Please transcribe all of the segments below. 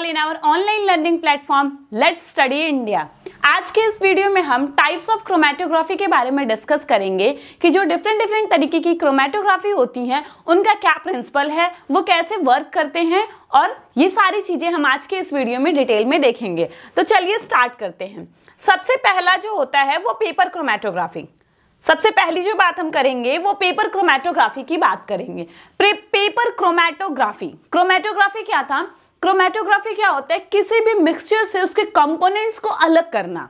All in our online learning platform let study India आज के इस वीडियो में हम टाइप्स ऑफ क्रोमेटोग्राफी के बारे में डिस्कस करेंगे कि जो डिफरेंट डिफरेंट तरीके की क्रोमेटोग्राफी होती हैं उनका क्या प्रिंसिपल है वो कैसे वर्क करते हैं और ये सारी चीज़ें हम आज के इस वीडियो में डिटेल में देखेंगे तो चलिए स्टार्ट करते हैं सबसे पहला जो होता है वो पेपर क्रोमेटोग्राफी सबसे पहली जो बात हम करेंगे वो पेपर क्रोमेटोग्राफी की बात करेंगे पेपर क्रोमेटोग्राफी क्रोमेटोग्राफी क्या था क्रोमेटोग्राफी क्या होता है किसी भी मिक्सचर से उसके कंपोनेंट्स को अलग करना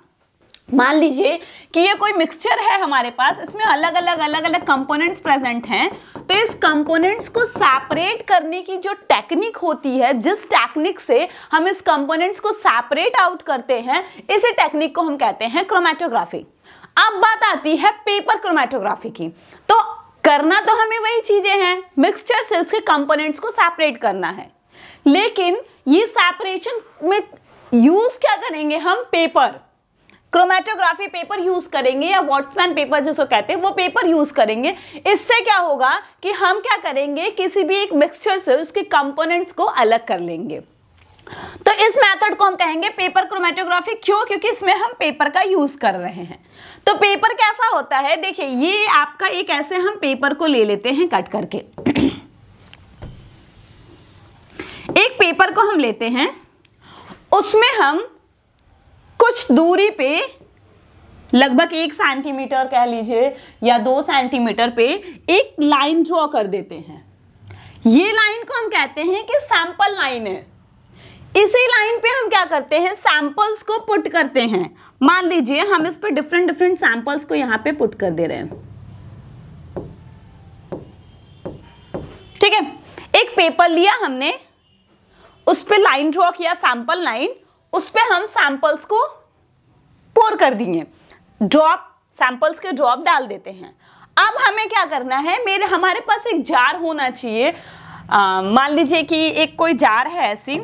मान लीजिए कि ये कोई मिक्सचर है हमारे पास इसमें अलग अलग अलग अलग कंपोनेंट्स प्रेजेंट हैं तो इस कंपोनेंट्स को सेपरेट करने की जो टेक्निक होती है जिस टेक्निक से हम इस कंपोनेंट्स को सेपरेट आउट करते हैं इसी टेक्निक को हम कहते हैं क्रोमेटोग्राफी अब बात आती है पेपर क्रोमेटोग्राफी की तो करना तो हमें वही चीज़ें हैं मिक्सचर से उसके कंपोनेंट्स को सेपरेट करना है लेकिन ये सेपरेशन में यूज क्या करेंगे हम पेपर क्रोमेटोग्राफी पेपर यूज करेंगे या वॉट्समैन पेपर जिसको कहते हैं वो पेपर यूज करेंगे इससे क्या होगा कि हम क्या करेंगे किसी भी एक मिक्सचर से उसके कंपोनेंट्स को अलग कर लेंगे तो इस मेथड को हम कहेंगे पेपर क्रोमेटोग्राफी क्यों क्योंकि इसमें हम पेपर का यूज कर रहे हैं तो पेपर कैसा होता है देखिए ये आपका एक ऐसे हम पेपर को ले लेते हैं कट करके एक पेपर को हम लेते हैं उसमें हम कुछ दूरी पे लगभग एक सेंटीमीटर कह लीजिए या दो सेंटीमीटर पे एक लाइन ड्रॉ कर देते हैं ये लाइन को हम कहते हैं कि सैंपल लाइन है इसी लाइन पे हम क्या करते हैं सैंपल्स को पुट करते हैं मान लीजिए हम इस पर डिफरेंट डिफरेंट सैंपल्स को यहां पे पुट कर दे रहे हैं ठीक है एक पेपर लिया हमने उस पर लाइन ड्रॉ किया सैंपल लाइन उस पर हम सैंपल्स को पोर कर दिए ड्रॉप सैंपल्स के ड्रॉप डाल देते हैं अब हमें क्या करना है मेरे हमारे पास एक जार होना चाहिए मान लीजिए कि एक कोई जार है ऐसी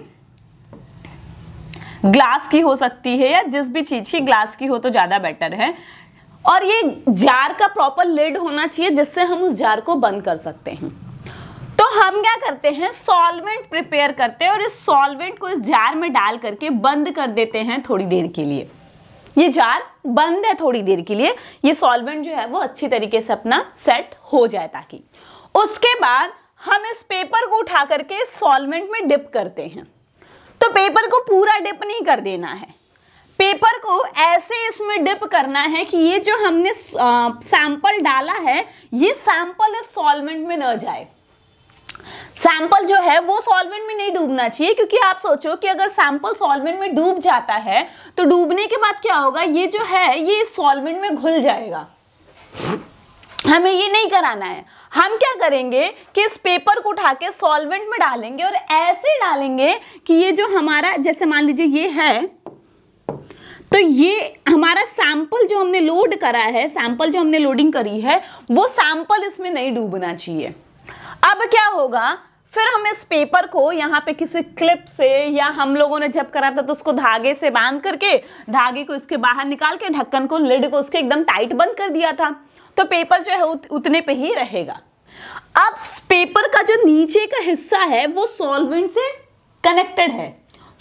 ग्लास की हो सकती है या जिस भी चीज़ की ग्लास की हो तो ज़्यादा बेटर है और ये जार का प्रॉपर लिड होना चाहिए जिससे हम उस जार को बंद कर सकते हैं हम क्या करते हैं सॉल्वेंट प्रिपेयर करते हैं और इस सॉल्वेंट को इस जार में डाल करके बंद कर देते हैं थोड़ी देर के लिए ये जार बंद है थोड़ी देर के लिए ये सॉल्वेंट जो है वो अच्छी तरीके से अपना सेट हो जाए ताकि उसके बाद हम इस पेपर को उठा करके सॉल्वेंट में डिप करते हैं तो पेपर को पूरा डिप नहीं कर देना है पेपर को ऐसे इसमें डिप करना है कि ये जो हमने सैंपल डाला है ये सैंपल इस सॉल्वेंट में न जाए सैंपल जो है वो सॉल्वेंट में नहीं डूबना चाहिए क्योंकि आप सोचो कि अगर सैंपल सॉल्वेंट में डूब जाता है तो डूबने के बाद क्या होगा ये जो है ये सॉल्वेंट में घुल जाएगा हमें ये नहीं कराना है हम क्या करेंगे कि इस पेपर को उठा के सॉल्वेंट में डालेंगे और ऐसे डालेंगे कि ये जो हमारा जैसे मान लीजिए ये है तो ये हमारा सैंपल जो हमने लोड करा है सैंपल जो हमने लोडिंग करी है वो सैंपल इसमें नहीं डूबना चाहिए अब क्या होगा फिर हम इस पेपर को यहाँ पे किसी क्लिप से या हम लोगों ने जब करा था तो उसको धागे से बांध करके धागे को इसके बाहर निकाल के ढक्कन को लिड को उसके एकदम टाइट बंद कर दिया था तो पेपर जो है उत, उतने पे ही रहेगा अब पेपर का जो नीचे का हिस्सा है वो सॉल्वेंट से कनेक्टेड है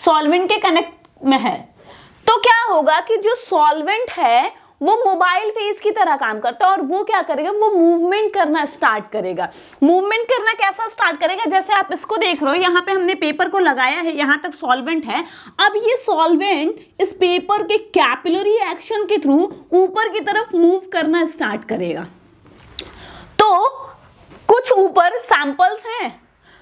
सॉल्वेंट के कनेक्ट में है तो क्या होगा कि जो सॉल्वेंट है वो मोबाइल फेज की तरह काम करता है और वो क्या करेगा वो मूवमेंट करना स्टार्ट करेगा मूवमेंट करना कैसा स्टार्ट करेगा जैसे आप इसको देख रहे हो यहाँ पे हमने पेपर को लगाया है यहाँ तक सॉल्वेंट है अब ये सॉल्वेंट इस पेपर के कैपिलरी एक्शन के थ्रू ऊपर की तरफ मूव करना स्टार्ट करेगा तो कुछ ऊपर सैंपल्स हैं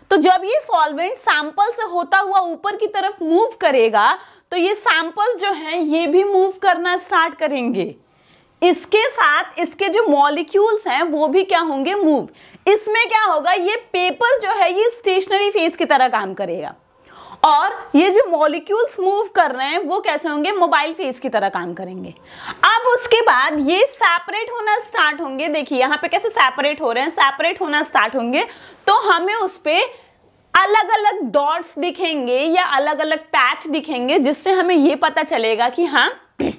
तो जब ये सॉल्वेंट सैंपल से होता हुआ ऊपर की तरफ मूव करेगा तो ये सैंपल्स जो हैं ये भी मूव करना स्टार्ट करेंगे इसके साथ इसके जो मॉलिक्यूल्स हैं वो भी क्या होंगे मूव इसमें क्या होगा ये पेपर जो है ये स्टेशनरी फेज की तरह काम करेगा और ये जो मॉलिक्यूल्स मूव कर रहे हैं वो कैसे होंगे मोबाइल फेज की तरह काम करेंगे अब उसके बाद ये सेपरेट होना स्टार्ट होंगे देखिए यहाँ पे कैसे सेपरेट हो रहे हैं सेपरेट होना स्टार्ट होंगे तो हमें उस पर अलग अलग डॉट्स दिखेंगे या अलग अलग पैच दिखेंगे जिससे हमें ये पता चलेगा कि हाँ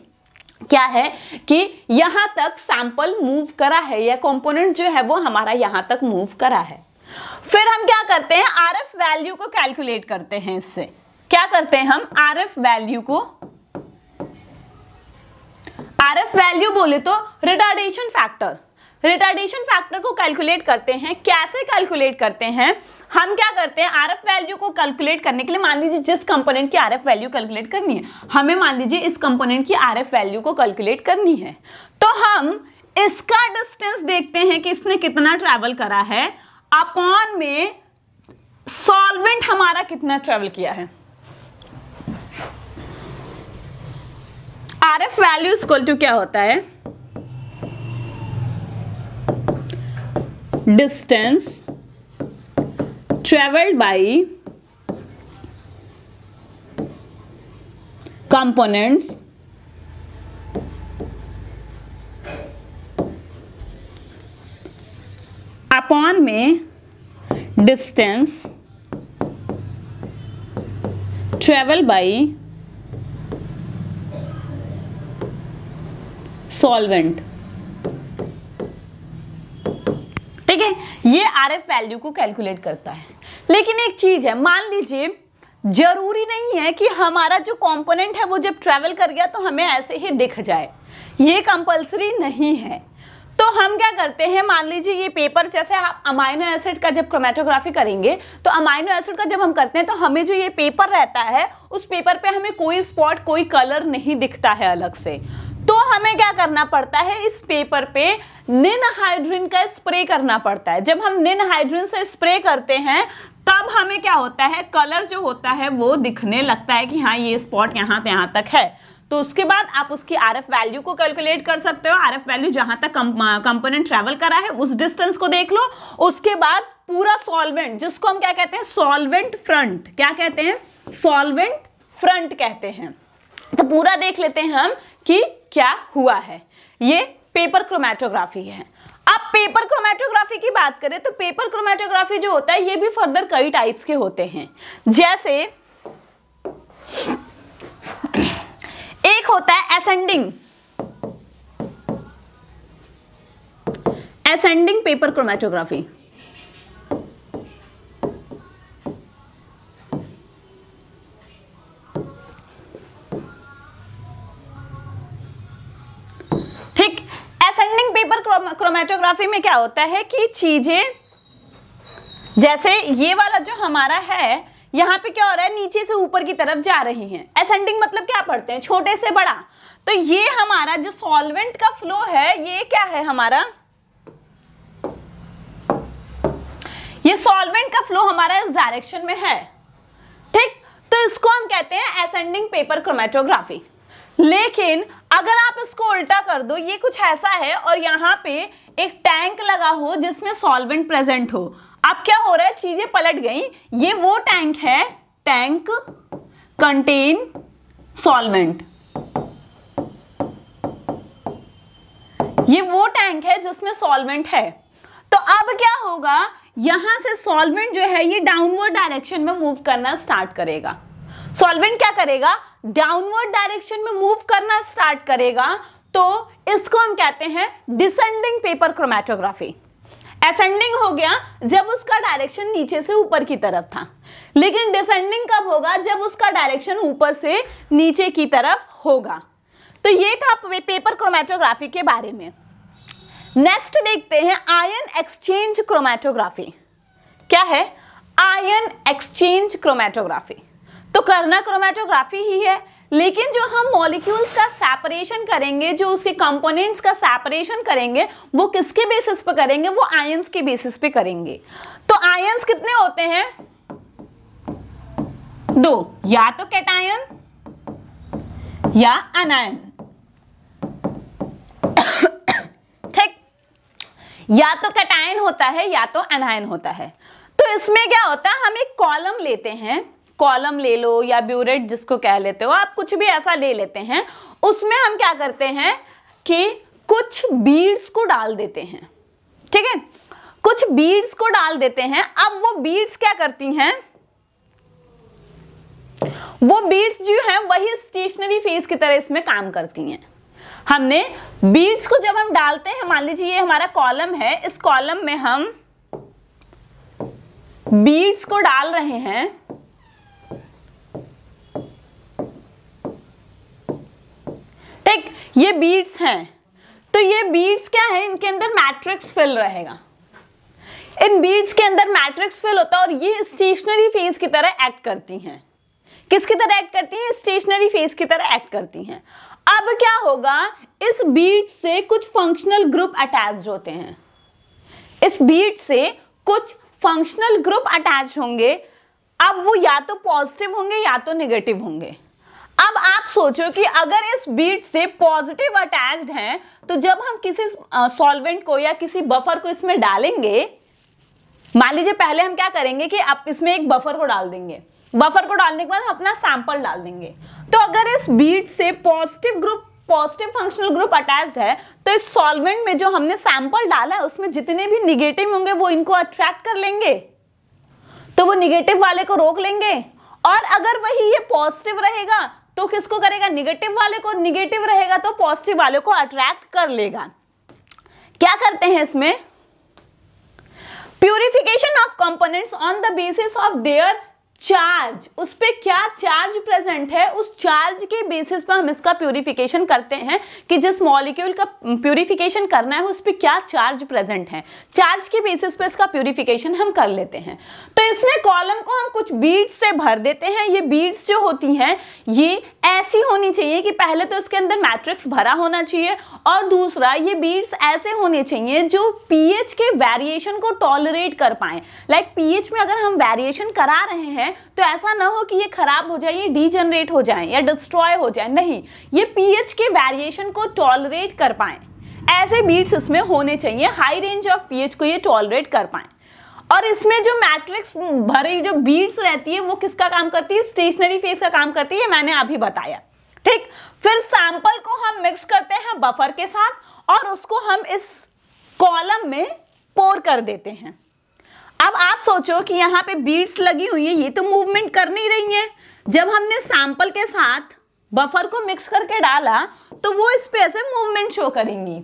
क्या है कि यहां तक सैंपल मूव करा है या कंपोनेंट जो है वो हमारा यहां तक मूव करा है फिर हम क्या करते हैं आर एफ वैल्यू को कैलकुलेट करते हैं इससे क्या करते हैं हम आर एफ वैल्यू को आर एफ वैल्यू बोले तो रिटार्डेशन फैक्टर रिटार्डेशन फैक्टर को कैलकुलेट करते हैं कैसे कैलकुलेट करते हैं हम क्या करते हैं आर वैल्यू को कैलकुलेट करने के लिए मान लीजिए जिस कंपोनेंट की आर वैल्यू कैलकुलेट करनी है हमें मान लीजिए इस कंपोनेंट की आर वैल्यू को कैलकुलेट करनी है तो हम इसका डिस्टेंस देखते हैं कि इसने कितना ट्रैवल करा है अपॉन में सॉल्वेंट हमारा कितना ट्रैवल किया है R F value equal to क्या होता है distance traveled by components upon में डिस्टेंस ट्रेवल बाई सॉल्वेंट है ये आर एफ वैल्यू को कैलकुलेट करता है लेकिन एक चीज़ है मान लीजिए जरूरी नहीं है कि हमारा जो कंपोनेंट है वो जब ट्रेवल कर गया तो हमें ऐसे ही दिख जाए ये कंपलसरी नहीं है तो हम क्या करते हैं मान लीजिए ये पेपर जैसे आप अमाइनो एसिड का जब क्रोमेटोग्राफी करेंगे तो अमाइनो एसिड का जब हम करते हैं तो हमें जो ये पेपर रहता है उस पेपर पे हमें कोई स्पॉट कोई कलर नहीं दिखता है अलग से तो हमें क्या करना पड़ता है इस पेपर पे हाइड्रिन का स्प्रे करना पड़ता है जब हम निन हाइड्रिन से स्प्रे करते हैं तब हमें क्या होता है कलर जो होता है वो दिखने लगता है कि हाँ ये स्पॉट यहाँ यहाँ तक है तो उसके बाद आप उसकी आर एफ वैल्यू को कैलकुलेट कर सकते हो आर एफ वैल्यू जहां तक कंपोनेंट ट्रेवल करा है उस डिस्टेंस को देख लो उसके बाद पूरा सॉल्वेंट जिसको हम क्या कहते हैं सॉल्वेंट फ्रंट क्या कहते हैं सॉल्वेंट फ्रंट कहते हैं तो पूरा देख लेते हैं हम कि क्या हुआ है ये पेपर क्रोमैटोग्राफी है अब पेपर क्रोमैटोग्राफी की बात करें तो पेपर क्रोमैटोग्राफी जो होता है ये भी फर्दर कई टाइप्स के होते हैं जैसे एक होता है ascending ascending paper chromatography chromatography में क्या होता है कि चीजें जैसे ये वाला जो हमारा है यहाँ पे क्या हो रहा है नीचे से ऊपर की तरफ जा रही हैं एसेंडिंग मतलब क्या पढ़ते हैं छोटे से बड़ा तो ये हमारा जो सॉल्वेंट का फ्लो है ये क्या है हमारा ये सॉल्वेंट का फ्लो हमारा इस डायरेक्शन में है ठीक तो इसको हम कहते हैं एसेंडिंग पेपर क्रोमेटोग्राफी लेकिन अगर आप इसको उल्टा कर दो ये कुछ ऐसा है और यहाँ पे एक टैंक लगा हो जिसमें सॉल्वेंट प्रेजेंट हो अब क्या हो रहा है चीजें पलट गई ये वो टैंक है टैंक कंटेन सॉल्वेंट ये वो टैंक है जिसमें सॉल्वेंट है तो अब क्या होगा यहां से सॉल्वेंट जो है ये डाउनवर्ड डायरेक्शन में मूव करना स्टार्ट करेगा सॉल्वेंट क्या करेगा डाउनवर्ड डायरेक्शन में मूव करना स्टार्ट करेगा तो इसको हम कहते हैं डिसेंडिंग पेपर क्रोमेटोग्राफी एसेंडिंग हो गया जब उसका डायरेक्शन नीचे से ऊपर की तरफ था लेकिन डिसेंडिंग कब होगा जब उसका डायरेक्शन ऊपर से नीचे की तरफ होगा तो ये था पेपर क्रोमेटोग्राफी के बारे में नेक्स्ट देखते हैं आयन एक्सचेंज क्रोमेटोग्राफी क्या है आयन एक्सचेंज क्रोमेटोग्राफी तो करना क्रोमेटोग्राफी ही है लेकिन जो हम मॉलिक्यूल्स का सेपरेशन करेंगे जो उसके कंपोनेंट्स का सेपरेशन करेंगे वो किसके बेसिस पे करेंगे वो आयंस के बेसिस पे करेंगे तो आयंस कितने होते हैं दो या तो कैटायन या अनायन ठीक या तो कैटायन होता है या तो अनायन होता है तो इसमें क्या होता है हम एक कॉलम लेते हैं कॉलम ले लो या ब्यूरेट जिसको कह लेते हो आप कुछ भी ऐसा ले लेते हैं उसमें हम क्या करते हैं कि कुछ बीड्स को डाल देते हैं ठीक है कुछ बीड्स को डाल देते हैं अब वो बीड्स क्या करती हैं वो बीड्स जो है वही स्टेशनरी फेज की तरह इसमें काम करती हैं हमने बीड्स को जब हम डालते हैं मान लीजिए ये हमारा कॉलम है इस कॉलम में हम बीड्स को डाल रहे हैं एक ये बीड्स हैं तो ये बीड्स क्या है इनके अंदर मैट्रिक्स फिल रहेगा इन बीड्स के अंदर मैट्रिक्स फिल होता है और ये स्टेशनरी फेज की तरह एक्ट करती हैं किसकी तरह एक्ट करती हैं स्टेशनरी फेज की तरह एक्ट करती हैं अब क्या होगा इस बीड से कुछ फंक्शनल ग्रुप अटैच होते हैं इस बीड से कुछ फंक्शनल ग्रुप अटैच होंगे अब वो या तो पॉजिटिव होंगे या तो निगेटिव होंगे अब आप सोचो कि अगर इस बीट से पॉजिटिव अटैच्ड हैं तो जब हम किसी सॉल्वेंट को या किसी बफर को इसमें डालेंगे मान लीजिए पहले हम क्या करेंगे कि आप इसमें एक बफर को डाल देंगे बफर को डालने के बाद हम अपना सैंपल डाल देंगे तो अगर इस बीट से positive group positive functional group attached है तो इस सॉल्वेंट में जो हमने सैंपल डाला है उसमें जितने भी निगेटिव होंगे वो इनको अट्रैक्ट कर लेंगे तो वो निगेटिव वाले को रोक लेंगे और अगर वही ये पॉजिटिव रहेगा तो किसको करेगा निगेटिव वाले को निगेटिव रहेगा तो पॉजिटिव वाले को अट्रैक्ट कर लेगा क्या करते हैं इसमें purification of components on the basis of their charge उस पर क्या चार्ज प्रेजेंट है उस चार्ज के बेसिस पर हम इसका प्योरीफिकेशन करते हैं कि जिस मॉलिक्यूल का प्योरीफिकेशन करना है उस पर क्या चार्ज प्रेजेंट है चार्ज के बेसिस पर इसका प्योरीफिकेशन हम कर लेते हैं तो इसमें कॉलम को हम कुछ बीड्स से भर देते हैं ये बीड्स जो होती हैं ये ऐसी होनी चाहिए कि पहले तो इसके अंदर मैट्रिक्स भरा होना चाहिए और दूसरा ये बीड्स ऐसे होने चाहिए जो पीएच के वेरिएशन को टॉलरेट कर पाए लाइक पी में अगर हम वेरिएशन करा रहे हैं तो ऐसा ना हो कि ये खराब हो जाए ये डीजनरेट हो जाए या डिस्ट्रॉय हो जाए नहीं ये पीएच के वेरिएशन को टॉलरेट कर पाए ऐसे बीट्स इसमें होने चाहिए हाई रेंज ऑफ पीएच को ये टॉलरेट कर पाए और इसमें जो मैट्रिक्स भरी जो बीट्स रहती है वो किसका काम करती है स्टेशनरी फेस का काम करती है मैंने अभी बताया ठीक फिर सैंपल को हम मिक्स करते हैं बफर के साथ और उसको हम इस कॉलम में पोर कर देते हैं अब आप सोचो कि यहाँ पे बीड्स लगी हुई है ये तो मूवमेंट कर नहीं रही है जब हमने सैंपल के साथ बफर को मिक्स करके डाला तो वो इस पे ऐसे मूवमेंट शो करेंगी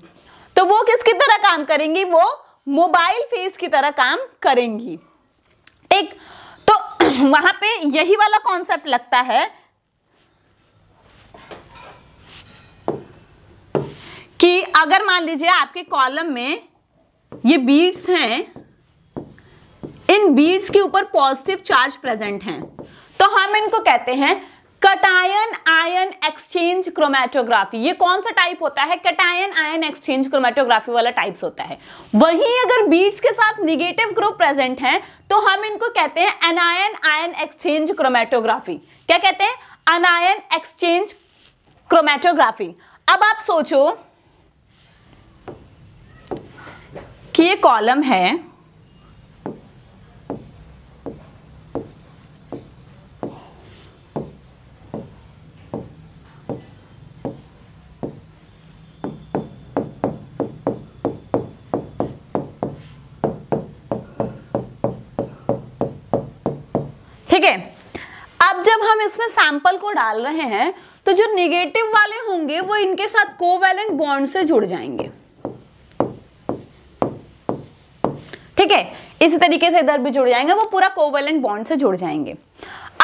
तो वो किसकी तरह काम करेंगी वो मोबाइल फेस की तरह काम करेंगी ठीक तो वहां पे यही वाला कॉन्सेप्ट लगता है कि अगर मान लीजिए आपके कॉलम में ये बीड्स हैं इन बीड्स के ऊपर पॉजिटिव चार्ज प्रेजेंट हैं तो हम इनको कहते हैं कटायन आयन एक्सचेंज क्रोमेटोग्राफी ये कौन सा टाइप होता है कटायन आयन एक्सचेंज क्रोमेटोग्राफी वाला टाइप्स होता है वहीं अगर बीड्स के साथ निगेटिव ग्रुप प्रेजेंट है तो हम इनको कहते हैं अनायन आयन एक्सचेंज क्रोमेटोग्राफी क्या कहते हैं अनायन एक्सचेंज क्रोमेटोग्राफी अब आप सोचो कि ये कॉलम है अब जब हम इसमें सैंपल को डाल रहे हैं तो जो निगेटिव वाले होंगे वो इनके साथ कोवैलेंट बॉन्ड से जुड़ जाएंगे ठीक है इसी तरीके से इधर भी जुड़ जाएंगे वो पूरा कोवेलेंट बॉन्ड से जुड़ जाएंगे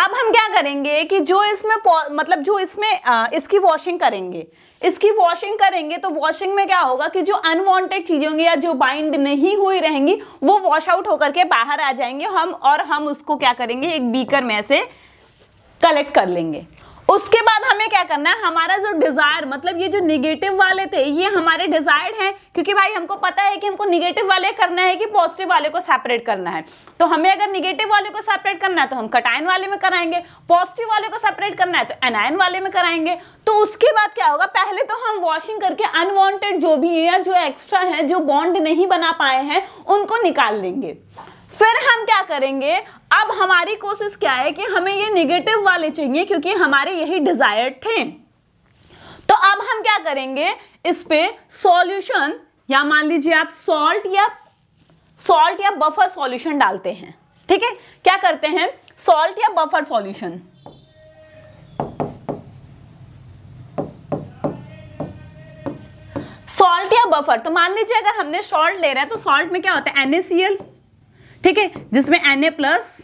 अब हम क्या करेंगे कि जो इसमें मतलब जो इसमें आ, इसकी वॉशिंग करेंगे इसकी वॉशिंग करेंगे तो वॉशिंग में क्या होगा कि जो अनवांटेड चीजें होंगी या जो बाइंड नहीं हुई रहेंगी वो वॉश आउट होकर के बाहर आ जाएंगे हम और हम उसको क्या करेंगे एक बीकर में से कलेक्ट कर लेंगे उसके बाद हमें क्या करना है हमारा जो डिजायर मतलब ये जो निगेटिव वाले थे ये हमारे डिजायर्ड हैं क्योंकि भाई हमको पता है कि हमको निगेटिव वाले करना है कि पॉजिटिव वाले को सेपरेट करना है तो हमें अगर निगेटिव वाले को सेपरेट करना है तो हम कटाइन वाले में कराएंगे पॉजिटिव वाले को सेपरेट करना है तो एनायन वाले में कराएंगे तो उसके बाद क्या होगा पहले तो हम वॉशिंग करके अनवॉन्टेड जो भी है या जो एक्स्ट्रा है जो बॉन्ड नहीं बना पाए हैं उनको निकाल लेंगे फिर हम क्या करेंगे अब हमारी कोशिश क्या है कि हमें ये निगेटिव वाले चाहिए क्योंकि हमारे यही डिजायर थे तो अब हम क्या करेंगे इस पे सॉल्यूशन या मान लीजिए आप सॉल्ट या सॉल्ट या बफर सॉल्यूशन डालते हैं ठीक है क्या करते हैं सॉल्ट या बफर सॉल्यूशन सॉल्ट या बफर तो मान लीजिए अगर हमने सॉल्ट ले रहा है तो सॉल्ट में क्या होता है एनएसीएल ठीक है जिसमें एन ए प्लस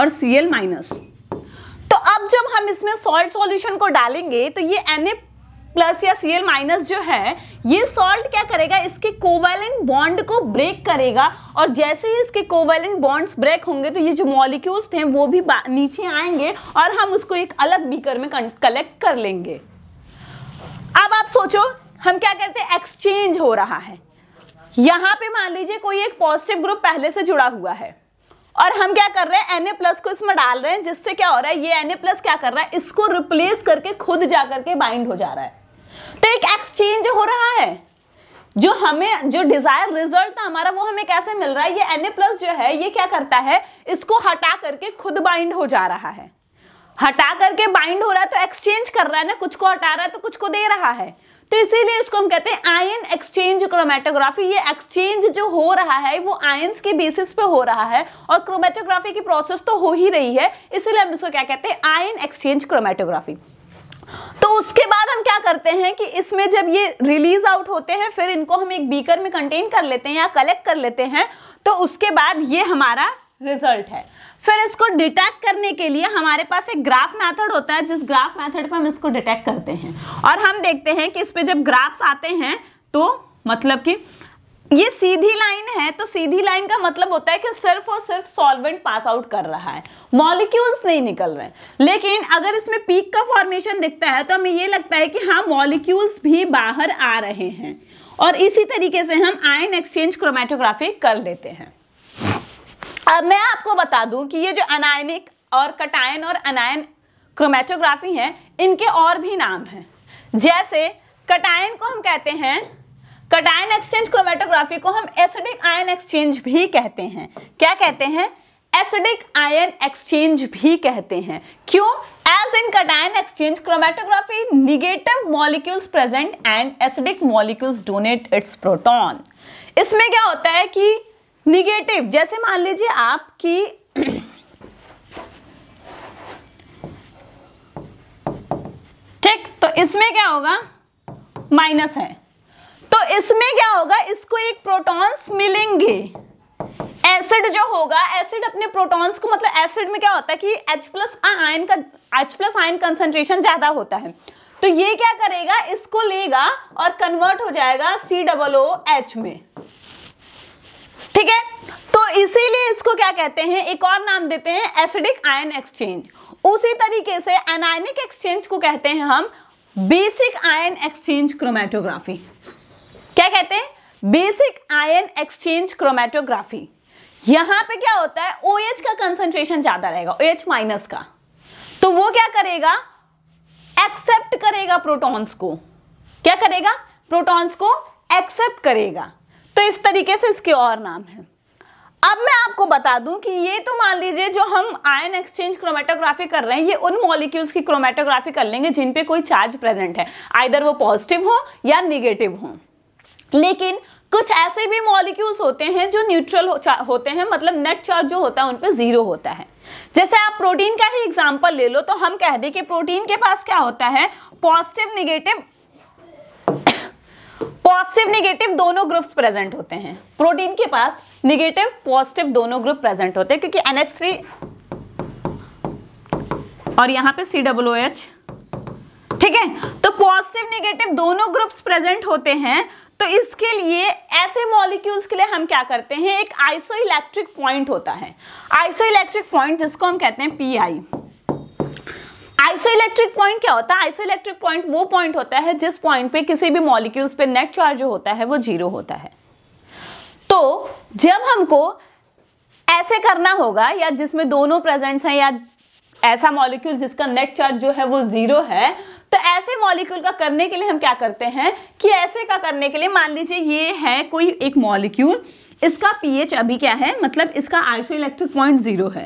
और सी एल माइनस तो अब जब हम इसमें सॉल्ट सॉल्यूशन को डालेंगे तो ये एन ए प्लस या सी एल माइनस जो है ये सॉल्ट क्या करेगा इसके कोवैलेंट बॉन्ड को ब्रेक करेगा और जैसे ही इसके कोवैलेंट बॉन्ड्स ब्रेक होंगे तो ये जो मॉलिक्यूल्स थे वो भी नीचे आएंगे और हम उसको एक अलग बीकर में कलेक्ट कर लेंगे अब आप सोचो हम क्या करते हैं एक्सचेंज हो रहा है यहां पे मान लीजिए कोई एक पॉजिटिव ग्रुप पहले से जुड़ा हुआ है और हम क्या कर रहे हैं एन ए प्लस को इसमें डाल रहे हैं जिससे क्या हो रहा है ये एन ए प्लस क्या कर रहा है इसको रिप्लेस करके खुद जा करके बाइंड हो जा रहा है तो एक एक्सचेंज हो रहा है जो हमें जो डिजायर रिजल्ट था हमारा वो हमें कैसे मिल रहा है ये एन ए प्लस जो है ये क्या करता है इसको हटा करके खुद बाइंड हो जा रहा है हटा करके बाइंड हो रहा है तो एक्सचेंज कर रहा है ना कुछ को हटा रहा है तो कुछ को दे रहा है तो इसीलिए इसको हम कहते हैं आयन एक्सचेंज क्रोमेटोग्राफी ये एक्सचेंज जो हो रहा है वो आयंस के बेसिस पे हो रहा है और क्रोमेटोग्राफी की प्रोसेस तो हो ही रही है इसीलिए हम इसको क्या कहते हैं आयन एक्सचेंज क्रोमेटोग्राफी तो उसके बाद हम क्या करते हैं कि इसमें जब ये रिलीज आउट होते हैं फिर इनको हम एक बीकर में कंटेन कर लेते हैं या कलेक्ट कर लेते हैं तो उसके बाद ये हमारा रिजल्ट है फिर इसको डिटेक्ट करने के लिए हमारे पास एक ग्राफ मेथड होता है जिस ग्राफ मेथड पर हम इसको डिटेक्ट करते हैं और हम देखते हैं कि इस पर जब ग्राफ्स आते हैं तो मतलब कि ये सीधी लाइन है तो सीधी लाइन का मतलब होता है कि सिर्फ और सिर्फ सॉल्वेंट पास आउट कर रहा है मॉलिक्यूल्स नहीं निकल रहे लेकिन अगर इसमें पीक का फॉर्मेशन दिखता है तो हमें ये लगता है कि हाँ मॉलिक्यूल्स भी बाहर आ रहे हैं और इसी तरीके से हम आयन एक्सचेंज क्रोमेटोग्राफी कर लेते हैं अब मैं आपको बता दूं कि ये जो अनायनिक और कटायन और अनायन क्रोमेटोग्राफी हैं इनके और भी नाम हैं जैसे कटायन को हम कहते हैं कटायन एक्सचेंज क्रोमेटोग्राफी को हम एसिडिक आयन एक्सचेंज भी कहते हैं क्या कहते हैं एसिडिक आयन एक्सचेंज भी कहते हैं क्यों as in cation exchange chromatography negative molecules present and acidic molecules donate its proton इसमें क्या होता है कि निगेटिव जैसे मान लीजिए आपकी ठीक तो इसमें क्या होगा माइनस है तो इसमें क्या होगा इसको एक प्रोटॉन्स मिलेंगे एसिड जो होगा एसिड अपने प्रोटॉन्स को मतलब एसिड में क्या होता है कि H प्लस आयन का H प्लस आयन कंसेंट्रेशन ज़्यादा होता है तो ये क्या करेगा इसको लेगा और कन्वर्ट हो जाएगा सी डबल ओ एच में ठीक है तो इसीलिए इसको क्या कहते हैं एक और नाम देते हैं एसिडिक आयन एक्सचेंज उसी तरीके से एनायनिक एक्सचेंज को कहते हैं हम बेसिक आयन एक्सचेंज क्रोमेटोग्राफी क्या कहते हैं बेसिक आयन एक्सचेंज क्रोमेटोग्राफी यहां पे क्या होता है ओ का कंसंट्रेशन ज्यादा रहेगा ओ माइनस का तो वो क्या करेगा एक्सेप्ट करेगा प्रोटॉन्स को क्या करेगा प्रोटॉन्स को एक्सेप्ट करेगा तो इस तरीके से इसके और नाम है अब मैं आपको बता दूं कि ये तो मान लीजिए जो हम आयन एक्सचेंज क्रोमेटोग्राफी कर रहे हैं ये उन मॉलिक्यूल्स की क्रोमेटोग्राफी कर लेंगे जिन पे कोई चार्ज प्रेजेंट है आइधर वो पॉजिटिव हो या निगेटिव हो लेकिन कुछ ऐसे भी मॉलिक्यूल्स होते हैं जो न्यूट्रल हो, होते हैं मतलब नेट चार्ज जो होता है उन पर जीरो होता है जैसे आप प्रोटीन का ही एग्जाम्पल ले लो तो हम कह दें कि प्रोटीन के पास क्या होता है पॉजिटिव निगेटिव पॉजिटिव निगेटिव दोनों ग्रुप्स प्रेजेंट होते हैं प्रोटीन के पास निगेटिव पॉजिटिव दोनों ग्रुप प्रेजेंट होते हैं क्योंकि एनएस थ्री और यहां पे सी डब्लो एच ठीक है तो पॉजिटिव निगेटिव दोनों ग्रुप्स प्रेजेंट होते हैं तो इसके लिए ऐसे मॉलिक्यूल्स के लिए हम क्या करते हैं एक आइसो इलेक्ट्रिक पॉइंट होता है आइसो इलेक्ट्रिक पॉइंट जिसको हम कहते हैं पी आई आइसोइलेक्ट्रिक पॉइंट क्या होता है आइसोइलेक्ट्रिक पॉइंट वो पॉइंट होता है जिस पॉइंट पे किसी भी मॉलिक्यूल्स पे नेट चार्ज जो होता है वो जीरो होता है तो जब हमको ऐसे करना होगा या जिसमें दोनों प्रेजेंट्स हैं या ऐसा मॉलिक्यूल जिसका नेट चार्ज जो है वो जीरो है तो ऐसे मॉलिक्यूल का करने के लिए हम क्या करते हैं कि ऐसे का करने के लिए मान लीजिए ये है कोई एक मॉलिक्यूल इसका पीएच अभी क्या है मतलब इसका आइसोइलेक्ट्रिक पॉइंट जीरो है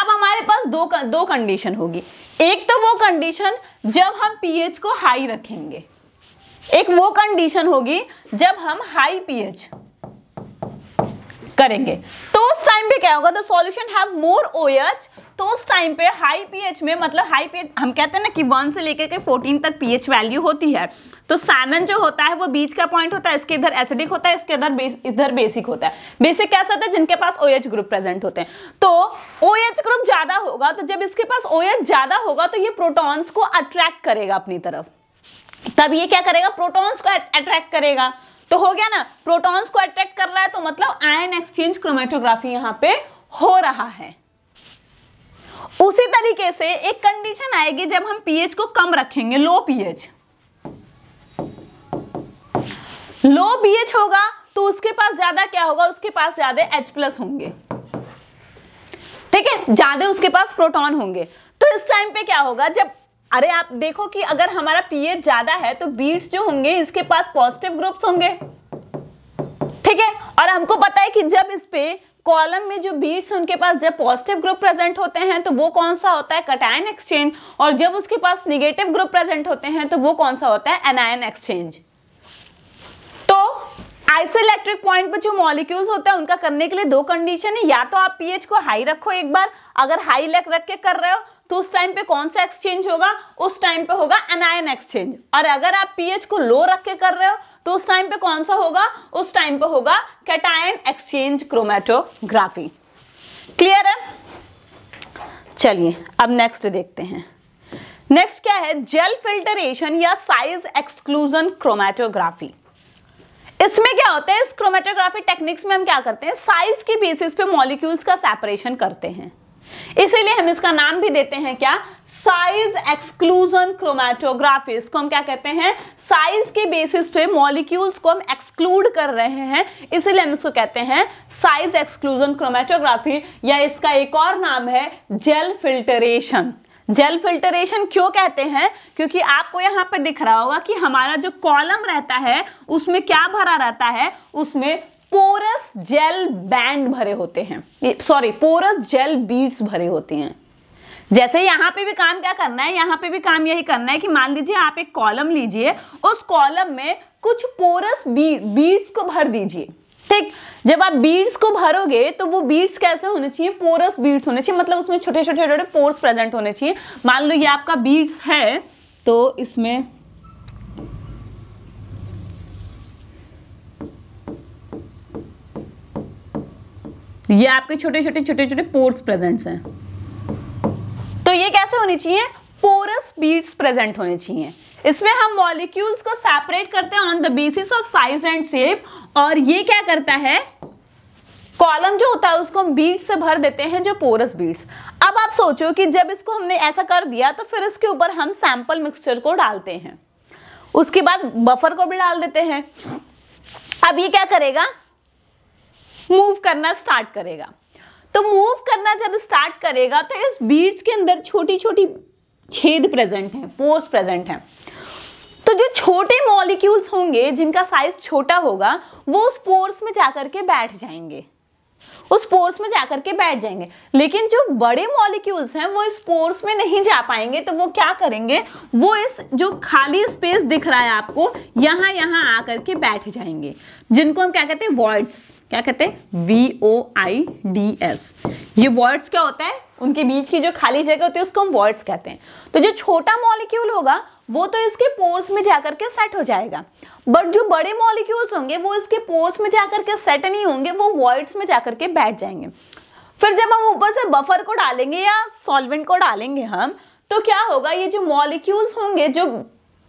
अब हमारे पास दो दो कंडीशन होगी एक तो वो कंडीशन जब हम पीएच को हाई रखेंगे एक वो कंडीशन होगी जब हम हाई पीएच करेंगे तो उस टाइम पे क्या होगा the solution have more OH तो उस टाइम पे हाई पीएच में मतलब हाई पीएच हम कहते हैं ना कि वन से लेकर के फोर्टीन तक पीएच वैल्यू होती है तो सैमन जो होता है वो बीच का पॉइंट होता है इसके इधर एसिडिक होता है इसके इधर बेस, इधर बेसिक होता है बेसिक कैसे होता है जिनके पास ओ OH ग्रुप प्रेजेंट होते हैं तो ओ OH ग्रुप ज्यादा होगा तो जब इसके पास ओ OH ज्यादा होगा तो ये प्रोटॉन्स को अट्रैक्ट करेगा अपनी तरफ तब ये क्या करेगा प्रोटॉन्स को अट्रैक्ट करेगा तो हो गया ना प्रोटॉन्स को अट्रैक्ट कर रहा है तो मतलब आयन एक्सचेंज क्रोमेटोग्राफी यहां पे हो रहा है उसी तरीके से एक कंडीशन आएगी जब हम पीएच को कम रखेंगे low pH low B H होगा तो उसके पास ज्यादा क्या होगा उसके पास ज्यादा एच प्लस होंगे ठीक है ज्यादा उसके पास प्रोटॉन होंगे तो इस टाइम पे क्या होगा जब अरे आप देखो कि अगर हमारा पीएच ज्यादा है तो बीट्स जो होंगे इसके पास पॉजिटिव ग्रुप्स होंगे ठीक है और हमको पता है कि जब इस पे कॉलम में जो बीट्स उनके पास जब पॉजिटिव ग्रुप प्रेजेंट होते हैं तो वो कौन सा होता है कटायन एक्सचेंज और जब उसके पास निगेटिव ग्रुप प्रेजेंट होते हैं तो वो कौन सा होता है एनायन एक्सचेंज आइसोइलेक्ट्रिक पॉइंट पे जो मॉलिक्यूल्स होते हैं उनका करने के लिए दो कंडीशन है या तो आप पीएच को हाई रखो एक बार अगर हाई लेक रख के कर रहे हो तो उस टाइम पे कौन सा एक्सचेंज होगा उस टाइम पे होगा एनायन एक्सचेंज और अगर आप पीएच को लो रख के कर रहे हो तो उस टाइम पे कौन सा होगा उस टाइम पे होगा कैटायन एक्सचेंज क्रोमेटोग्राफी क्लियर है चलिए अब नेक्स्ट देखते हैं नेक्स्ट क्या है जेल फिल्टरेशन या साइज एक्सक्लूजन क्रोमेटोग्राफी इसमें क्या होता है इस क्रोमेटोग्राफी टेक्निक्स में हम क्या करते हैं साइज के बेसिस पे मॉलिक्यूल्स का सेपरेशन करते हैं इसीलिए हम इसका नाम भी देते हैं क्या साइज एक्सक्लूजन क्रोमेटोग्राफी इसको हम क्या कहते हैं साइज के बेसिस पे मॉलिक्यूल्स को हम एक्सक्लूड कर रहे हैं इसीलिए हम इसको कहते हैं साइज एक्सक्लूजन क्रोमेटोग्राफी या इसका एक और नाम है जेल फिल्टरेशन जेल फिल्टरेशन क्यों कहते हैं क्योंकि आपको यहाँ पर दिख रहा होगा कि हमारा जो कॉलम रहता है उसमें क्या भरा रहता है उसमें पोरस जेल बैंड भरे होते हैं सॉरी पोरस जेल बीड्स भरे होते हैं जैसे यहाँ पे भी काम क्या करना है यहाँ पे भी काम यही करना है कि मान लीजिए आप एक कॉलम लीजिए उस कॉलम में कुछ पोरस बी बीड्स को भर दीजिए ठीक जब आप बीड्स को भरोगे तो वो बीड्स कैसे होने चाहिए पोरस बीड्स होने चाहिए मतलब उसमें छोटे छोटे छोटे पोर्स प्रेजेंट होने चाहिए मान लो ये आपका बीड्स है तो इसमें ये आपके छोटे छोटे छोटे छोटे पोर्स प्रेजेंट हैं तो ये कैसे होने चाहिए पोरस बीड्स प्रेजेंट होने चाहिए इसमें हम मॉलिक्यूल्स को सेपरेट करते हैं on the basis of size and shape और ये क्या करता है कॉलम जो होता है उसको हम बीट से भर देते हैं जो पोरस बीट्स अब आप सोचो कि जब इसको हमने ऐसा कर दिया तो फिर इसके ऊपर हम सैंपल मिक्सचर को डालते हैं उसके बाद बफर को भी डाल देते हैं अब ये क्या करेगा मूव करना स्टार्ट करेगा तो मूव करना जब स्टार्ट करेगा तो इस बीट्स के अंदर छोटी छोटी छेद प्रेजेंट है पोर्स प्रेजेंट है तो जो छोटे मॉलिक्यूल्स होंगे जिनका साइज छोटा होगा वो उस पोर्स में जाकर के बैठ जाएंगे उस पोर्स में जाकर के बैठ जाएंगे लेकिन जो बड़े मॉलिक्यूल्स हैं वो इस पोर्स में नहीं जा पाएंगे तो वो क्या करेंगे वो इस जो खाली स्पेस दिख रहा है आपको यहां यहां आकर के बैठ जाएंगे जिनको हम क्या कहते हैं वर्ड्स क्या कहते हैं V O I D S ये वर्ड्स क्या होता है उनके बीच की जो खाली जगह होती है उसको हम वर्ड्स कहते हैं तो जो छोटा मॉलिक्यूल होगा वो तो इसके पोर्स में जाकर के सेट हो जाएगा बट जो बड़े मॉलिक्यूल्स होंगे वो इसके पोर्स में जाकर के सेट नहीं होंगे वो वॉइड्स में जाकर के बैठ जाएंगे फिर जब हम ऊपर से बफर को डालेंगे या सॉल्वेंट को डालेंगे हम तो क्या होगा ये जो मॉलिक्यूल्स होंगे जो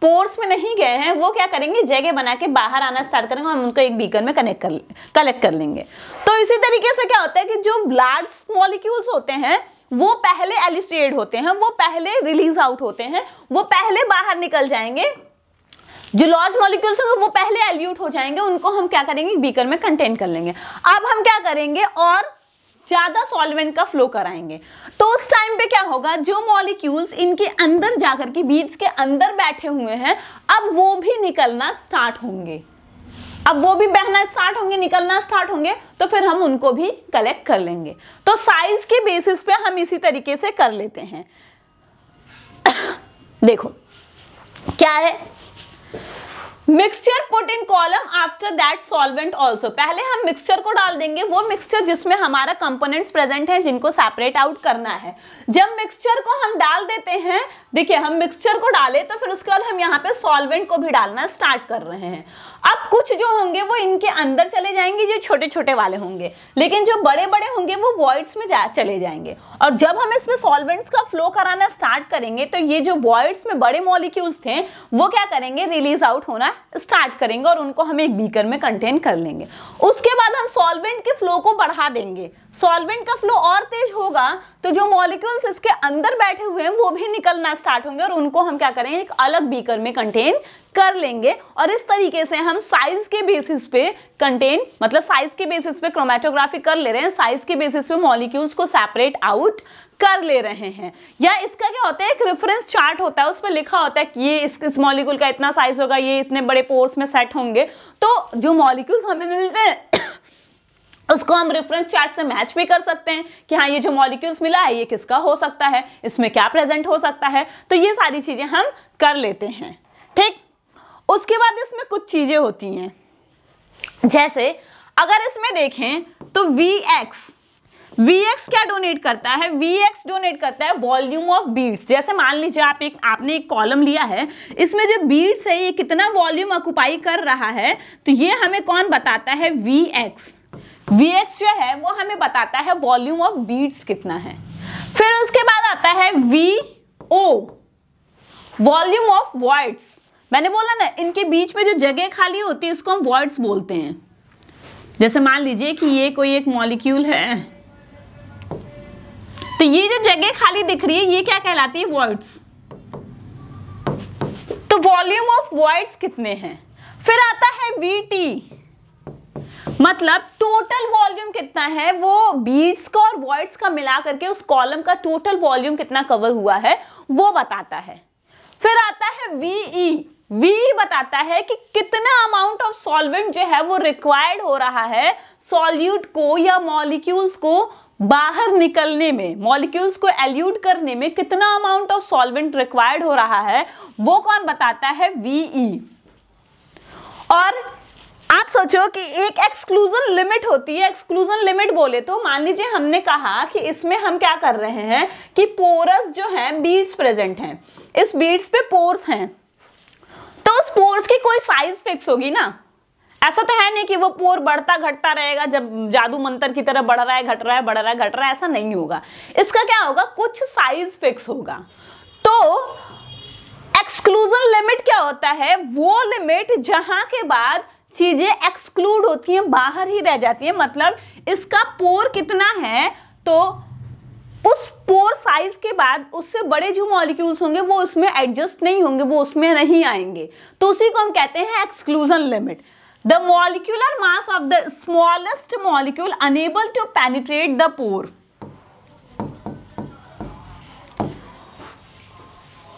पोर्स में नहीं गए हैं वो क्या करेंगे जगह बना के बाहर आना स्टार्ट करेंगे हम उनको एक बीकर में कनेक्ट कर कलेक्ट कर लेंगे तो इसी तरीके से क्या होता है कि जो लार्ज मॉलिक्यूल्स होते हैं वो पहले एलिस्टेड होते हैं वो पहले रिलीज आउट होते हैं वो पहले बाहर निकल जाएंगे जो लॉर्ज मॉलिक्यूल्स होंगे वो पहले एल्यूट हो जाएंगे उनको हम क्या करेंगे बीकर में कंटेन कर लेंगे अब हम क्या करेंगे और ज़्यादा सॉल्वेंट का फ्लो कराएंगे तो उस टाइम पे क्या होगा जो मॉलिक्यूल्स इनके अंदर जाकर के बीड्स के अंदर बैठे हुए हैं अब वो भी निकलना स्टार्ट होंगे अब वो भी बहना स्टार्ट होंगे निकलना स्टार्ट होंगे तो फिर हम उनको भी कलेक्ट कर लेंगे तो साइज के बेसिस पे हम इसी तरीके से कर लेते हैं देखो क्या है mixture put in column after that solvent also पहले हम मिक्सचर को डाल देंगे वो मिक्सचर जिसमें हमारा कंपोनेंट्स प्रेजेंट है जिनको सेपरेट आउट करना है जब मिक्सचर को हम डाल देते हैं देखिए हम मिक्सचर को डाले तो फिर उसके बाद हम यहाँ पे सॉल्वेंट को भी डालना स्टार्ट कर रहे हैं अब कुछ जो होंगे वो इनके अंदर चले जाएंगे जो छोटे छोटे वाले होंगे लेकिन जो बड़े बड़े होंगे वो वॉइड्स में जा चले जाएंगे और जब हम इसमें सॉल्वेंट्स का फ्लो कराना स्टार्ट करेंगे तो ये जो वॉइड्स में बड़े मॉलिक्यूल्स थे वो क्या करेंगे रिलीज आउट होना स्टार्ट करेंगे और उनको हम एक बीकर में कंटेन कर लेंगे उसके बाद हम सॉल्वेंट के फ्लो को बढ़ा देंगे सॉल्वेंट का फ्लो और तेज होगा तो जो मॉलिक्यूल्स इसके अंदर बैठे हुए हैं वो भी निकलना स्टार्ट होंगे और उनको हम क्या करेंगे एक अलग बीकर में कंटेन कर लेंगे और इस तरीके से हम साइज के बेसिस पे कंटेन मतलब साइज के बेसिस पे क्रोमेटोग्राफी कर ले रहे हैं साइज के बेसिस पे मॉलिक्यूल्स को सेपरेट आउट कर ले रहे हैं या इसका क्या होता है एक रेफरेंस चार्ट होता है उस पर लिखा होता है कि ये इस, इस मॉलिक्यूल का इतना साइज होगा ये इतने बड़े पोर्स में सेट होंगे तो जो मॉलिक्यूल्स हमें मिलते हैं उसको हम रेफरेंस चार्ट से मैच भी कर सकते हैं कि हाँ ये जो मॉलिक्यूल्स मिला है ये किसका हो सकता है इसमें क्या प्रेजेंट हो सकता है तो ये सारी चीज़ें हम कर लेते हैं ठीक उसके बाद इसमें कुछ चीज़ें होती हैं जैसे अगर इसमें देखें तो वी एक्स वी एक्स क्या डोनेट करता है वी एक्स डोनेट करता है वॉल्यूम ऑफ बीड्स जैसे मान लीजिए आप एक आपने एक कॉलम लिया है इसमें जो बीड्स है ये कितना वॉल्यूम ऑक्यूपाई कर रहा है तो ये हमें कौन बताता है वी एक्स Vx जो है वो हमें बताता है वॉल्यूम ऑफ बीड्स कितना है फिर उसके बाद आता है V O volume of voids मैंने बोला ना इनके बीच में जो जगह खाली होती है इसको हम वॉइड्स बोलते हैं जैसे मान लीजिए कि ये कोई एक मॉलिक्यूल है तो ये जो जगह खाली दिख रही है ये क्या कहलाती है वर्ड्स तो वॉल्यूम ऑफ वर्ड्स कितने हैं फिर आता है वी टी मतलब टोटल वॉल्यूम कितना है वो बीड्स का और वर्ड्स का मिला करके उस कॉलम का टोटल वॉल्यूम कितना कवर हुआ है वो बताता है फिर आता है वी वी e। बताता है कि कितना अमाउंट ऑफ सॉल्वेंट जो है वो रिक्वायर्ड हो रहा है सॉल्यूट को या मॉलिक्यूल्स को बाहर निकलने में मॉलिक्यूल्स को एल्यूट करने में कितना अमाउंट ऑफ सॉल्वेंट रिक्वायर्ड हो रहा है वो कौन बताता है वीई e। और आप सोचो कि एक एक्सक्लूजन लिमिट होती है एक्सक्लूजन लिमिट बोले तो मान लीजिए हमने कहा कि इसमें हम क्या कर रहे हैं कि पोरस जो है बीड्स प्रेजेंट हैं इस बीड्स पे पोर्स हैं तो उस पोर्स की कोई साइज फिक्स होगी ना ऐसा तो है नहीं कि वो पोर बढ़ता घटता रहेगा जब जादू मंत्र की तरह बढ़ रहा है घट रहा है बढ़ रहा है घट रहा है ऐसा नहीं होगा इसका क्या होगा कुछ साइज फिक्स होगा तो एक्सक्लूजन लिमिट क्या होता है वो लिमिट जहां के बाद चीज़ें एक्सक्लूड होती हैं बाहर ही रह जाती हैं मतलब इसका पोर कितना है तो उस पोर साइज के बाद उससे बड़े जो मॉलिक्यूल्स होंगे वो उसमें एडजस्ट नहीं होंगे वो उसमें नहीं आएंगे तो उसी को हम कहते हैं exclusion limit the molecular mass of the smallest molecule enable to penetrate the pore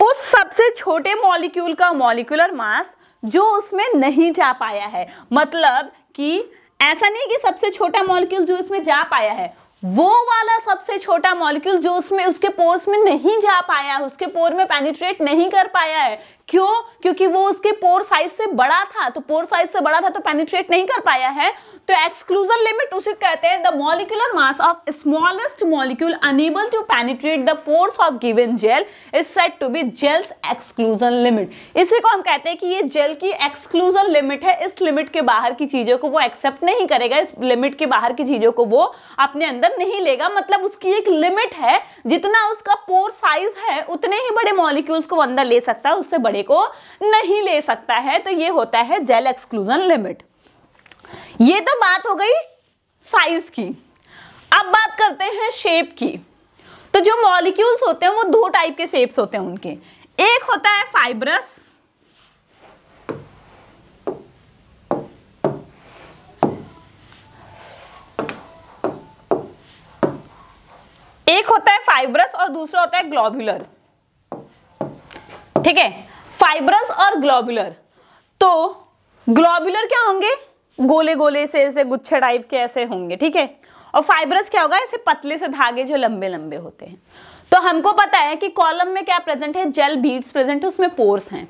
उस सबसे छोटे मॉलिक्यूल का मॉलिक्यूलर मास जो उसमें नहीं जा पाया है मतलब कि ऐसा नहीं कि सबसे छोटा मॉलिक्यूल जो इसमें जा पाया है वो वाला सबसे छोटा मॉलिक्यूल जो उसमें उसके पोर्स में नहीं जा पाया है उसके पोर में पेनिट्रेट नहीं कर पाया है क्यों क्योंकि वो उसके पोर साइज से बड़ा था तो पोर साइज से बड़ा था तो पेनिट्रेट नहीं कर पाया है तो एक्सक्लूजन लिमिट उसे कहते हैं the molecular mass of smallest molecule enable to penetrate the pores of given gel is set to be gels exclusion limit इसी को हम कहते हैं कि ये जेल की एक्सक्लूजन लिमिट है इस लिमिट के बाहर की चीज़ों को वो एक्सेप्ट नहीं करेगा इस लिमिट के बाहर की चीज़ों को वो अपने अंदर नहीं लेगा मतलब उसकी एक लिमिट है जितना उसका पोर साइज है उतने ही बड़े मॉलिक्यूल्स को अंदर ले सकता है उससे बड़े को नहीं ले सकता है तो ये होता है जेल एक्सक्लूजन लिमिट ये तो बात हो गई साइज की अब बात करते हैं शेप की तो जो मॉलिक्यूल्स होते हैं वो दो टाइप के शेप्स होते हैं उनके एक होता है फाइब्रस एक होता है फाइब्रस और दूसरा होता है ग्लोबुलर ठीक है फाइब्रस और ग्लोबुलर तो ग्लोबुलर क्या होंगे गोले गोले से ऐसे गुच्छे टाइप के ऐसे होंगे ठीक है और फाइबरस क्या होगा ऐसे पतले से धागे जो लंबे लंबे होते हैं तो हमको पता है कि कॉलम में क्या प्रेजेंट है जेल बीड्स प्रेजेंट है उसमें पोर्स हैं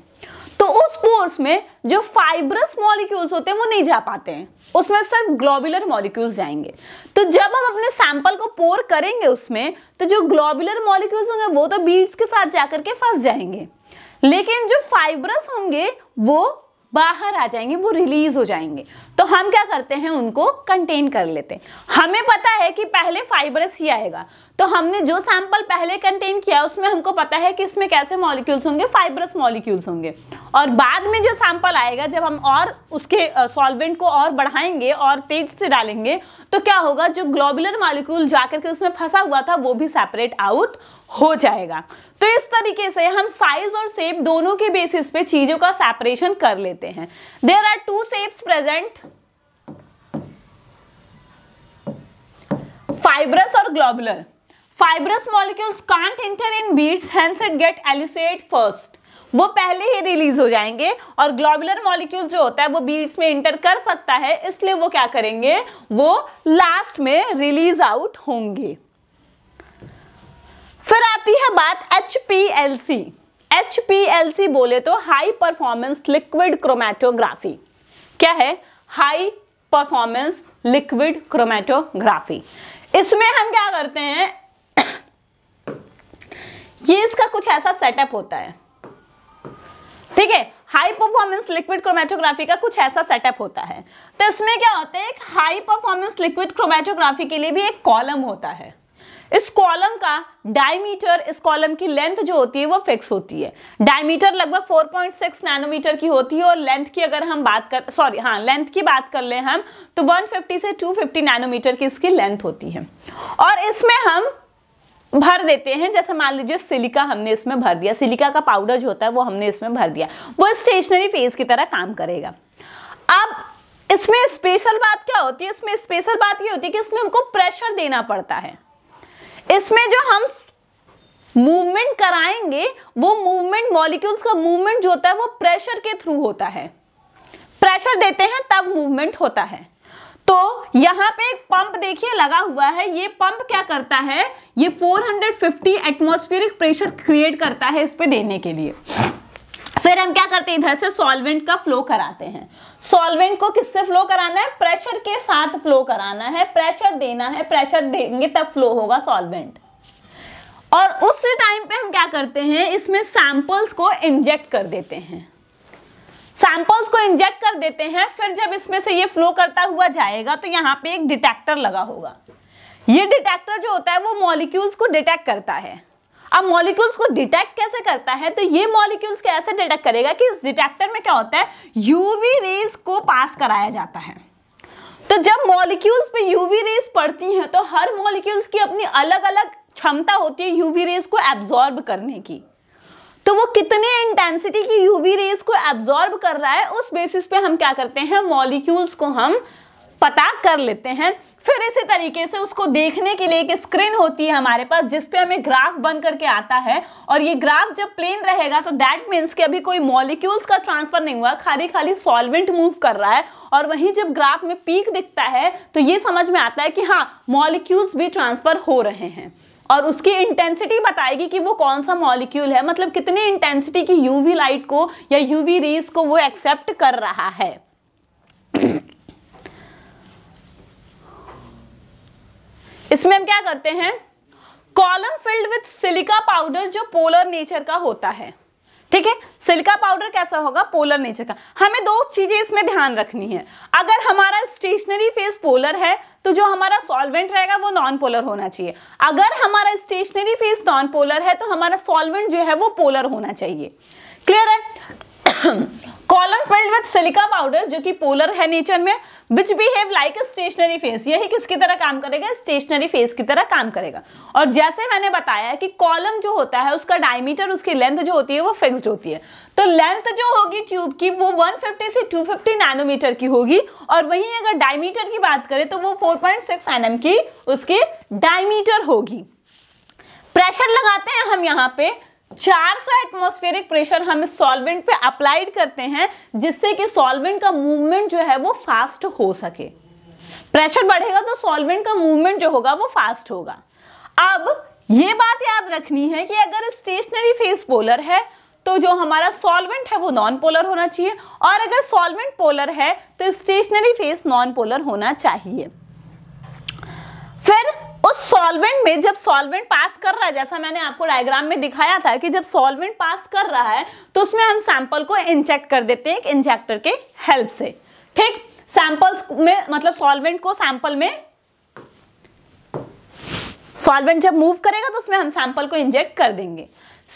तो उस पोर्स में जो फाइब्रस मॉलिक्यूल्स होते हैं वो नहीं जा पाते हैं उसमें सिर्फ ग्लोबुलर मॉलिक्यूल्स जाएंगे तो जब हम अपने सैंपल को पोर करेंगे उसमें तो जो ग्लोबुलर मॉलिक्यूल्स होंगे वो तो बीड्स के साथ जाकर के फंस जाएंगे लेकिन जो फाइब्रस होंगे वो बाहर आ जाएंगे वो रिलीज हो जाएंगे तो हम क्या करते हैं उनको कंटेन कर लेते हैं हमें पता है कि पहले फाइबरस ही आएगा तो हमने जो सैंपल पहले कंटेन किया उसमें हमको पता है कि इसमें कैसे मॉलिक्यूल्स होंगे फाइबरस मॉलिक्यूल्स होंगे और बाद में जो सैंपल आएगा जब हम और उसके सॉल्वेंट को और बढ़ाएंगे और तेज से डालेंगे तो क्या होगा जो ग्लोबुलर मॉलिक्यूल जाकर के उसमें फंसा हुआ था वो भी सेपरेट आउट हो जाएगा तो इस तरीके से हम साइज और सेप दोनों के बेसिस पे चीजों का सेपरेशन कर लेते हैं there are two shapes present fibrous और globular fibrous molecules can't enter in beads hence it get elucidate first वो पहले ही रिलीज हो जाएंगे और ग्लोबुलर मॉलिक्यूल जो होता है वो बीड्स में इंटर कर सकता है इसलिए वो क्या करेंगे वो लास्ट में रिलीज आउट होंगे फिर आती है बात H P L C H P L C बोले तो हाई परफॉर्मेंस लिक्विड क्रोमेटोग्राफी क्या है हाई परफॉर्मेंस लिक्विड क्रोमेटोग्राफी इसमें हम क्या करते हैं ये इसका कुछ ऐसा सेटअप होता है ठीक है हाई परफॉर्मेंस लिक्विड क्रोमेटोग्राफी का कुछ ऐसा सेटअप होता है तो इसमें क्या होता है एक हाई परफॉर्मेंस लिक्विड क्रोमेटोग्राफी के लिए भी एक कॉलम होता है इस कॉलम का डायमीटर इस कॉलम की लेंथ जो होती है वो फिक्स होती है डायमीटर लगभग 4.6 नैनोमीटर की होती है और लेंथ की अगर हम बात कर सॉरी हाँ लेंथ की बात कर ले हम तो 150 से 250 नैनोमीटर की इसकी लेंथ होती है और इसमें हम भर देते हैं जैसे मान लीजिए सिलिका हमने इसमें भर दिया सिलिका का पाउडर जो होता है वो हमने इसमें भर दिया वो स्टेशनरी फेज की तरह काम करेगा अब इसमें स्पेशल बात क्या होती है इसमें स्पेशल बात ये होती है कि इसमें हमको प्रेशर देना पड़ता है इसमें जो हम मूवमेंट कराएंगे वो मूवमेंट मॉलिक्यूल्स का मूवमेंट जो होता है वो प्रेशर के थ्रू होता है प्रेशर देते हैं तब मूवमेंट होता है तो यहां पे एक पंप देखिए लगा हुआ है ये पंप क्या करता है ये 450 एटमॉस्फेरिक प्रेशर क्रिएट करता है इस पे देने के लिए फिर हम क्या करते हैं इधर से सॉल्वेंट का फ्लो कराते हैं सॉल्वेंट को किससे फ्लो कराना है प्रेशर के साथ फ्लो कराना है प्रेशर देना है प्रेशर देंगे तब फ्लो होगा सॉल्वेंट और उस टाइम पे हम क्या करते हैं इसमें सैंपल्स को इंजेक्ट कर देते हैं सैंपल्स को इंजेक्ट कर देते हैं फिर जब इसमें से ये फ्लो करता हुआ जाएगा तो यहाँ पे एक डिटेक्टर लगा होगा ये डिटेक्टर जो होता है वो मॉलिक्यूल्स को डिटेक्ट करता है अब मॉलिक्यूल्स को डिटेक्ट कैसे करता है तो ये मॉलिक्यूल्स कैसे डिटेक्ट करेगा कि इस डिटेक्टर में क्या होता है यूवी रेज को पास कराया जाता है तो जब मॉलिक्यूल्स पे यूवी रेज पड़ती हैं तो हर मॉलिक्यूल्स की अपनी अलग अलग क्षमता होती है यूवी रेज को एब्जॉर्ब करने की तो वो कितने इंटेंसिटी की यूवी रेज को एब्जॉर्ब कर रहा है उस बेसिस पे हम क्या करते हैं मॉलिक्यूल्स को हम पता कर लेते हैं फिर इसी तरीके से उसको देखने के लिए एक स्क्रीन होती है हमारे पास जिसपे हमें ग्राफ बन करके आता है और ये ग्राफ जब प्लेन रहेगा तो दैट मीन्स कि अभी कोई मॉलिक्यूल्स का ट्रांसफर नहीं हुआ खाली खाली सॉल्वेंट मूव कर रहा है और वहीं जब ग्राफ में पीक दिखता है तो ये समझ में आता है कि हाँ मॉलिक्यूल्स भी ट्रांसफर हो रहे हैं और उसकी इंटेंसिटी बताएगी कि वो कौन सा मॉलिक्यूल है मतलब कितनी इंटेंसिटी की यूवी लाइट को या यूवी रेज को वो एक्सेप्ट कर रहा है इसमें हम क्या करते हैं column filled with silica powder जो पोलर नेचर का होता है ठीक है सिलिका पाउडर कैसा होगा पोलर नेचर का हमें दो चीजें इसमें ध्यान रखनी है अगर हमारा स्टेशनरी फेस पोलर है तो जो हमारा सॉल्वेंट रहेगा वो नॉन पोलर होना चाहिए अगर हमारा स्टेशनरी फेस नॉन पोलर है तो हमारा सॉल्वेंट जो है वो पोलर होना चाहिए क्लियर है column filled with silica powder जो कि पोलर है नेचर में which behave like a stationary phase यही किसकी तरह काम करेगा स्टेशनरी फेस की तरह काम करेगा और जैसे मैंने बताया कि कॉलम जो होता है उसका डायमीटर उसकी लेंथ जो होती है वो फिक्स्ड होती है तो लेंथ जो होगी ट्यूब की वो 150 से 250 नैनोमीटर की होगी और वहीं अगर डायमीटर की बात करें तो वो 4.6 पॉइंट की उसकी डायमीटर होगी प्रेशर लगाते हैं हम यहाँ पे 400 एटमोस्फेरिक प्रेशर हम इस सॉल्वेंट पे अप्लाइड करते हैं जिससे कि सॉल्वेंट का मूवमेंट जो है वो फास्ट हो सके प्रेशर बढ़ेगा तो सॉल्वेंट का मूवमेंट जो होगा वो फास्ट होगा अब ये बात याद रखनी है कि अगर स्टेशनरी फेस पोलर है तो जो हमारा सॉल्वेंट है वो नॉन पोलर होना चाहिए और अगर सॉल्वेंट पोलर है तो स्टेशनरी फेस नॉन पोलर होना चाहिए फिर उस सॉल्वेंट में जब सॉल्वेंट पास कर रहा है जैसा मैंने आपको डायग्राम में दिखाया था कि जब सॉल्वेंट पास कर रहा है तो उसमें हम सैंपल को इंजेक्ट कर देते हैं एक इंजेक्टर के हेल्प से ठीक सैंपल्स में मतलब सॉल्वेंट को सैंपल में सॉल्वेंट जब मूव करेगा तो उसमें हम सैंपल को इंजेक्ट कर देंगे